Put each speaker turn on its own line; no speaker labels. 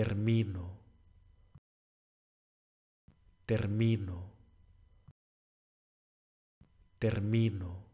termino, termino, termino.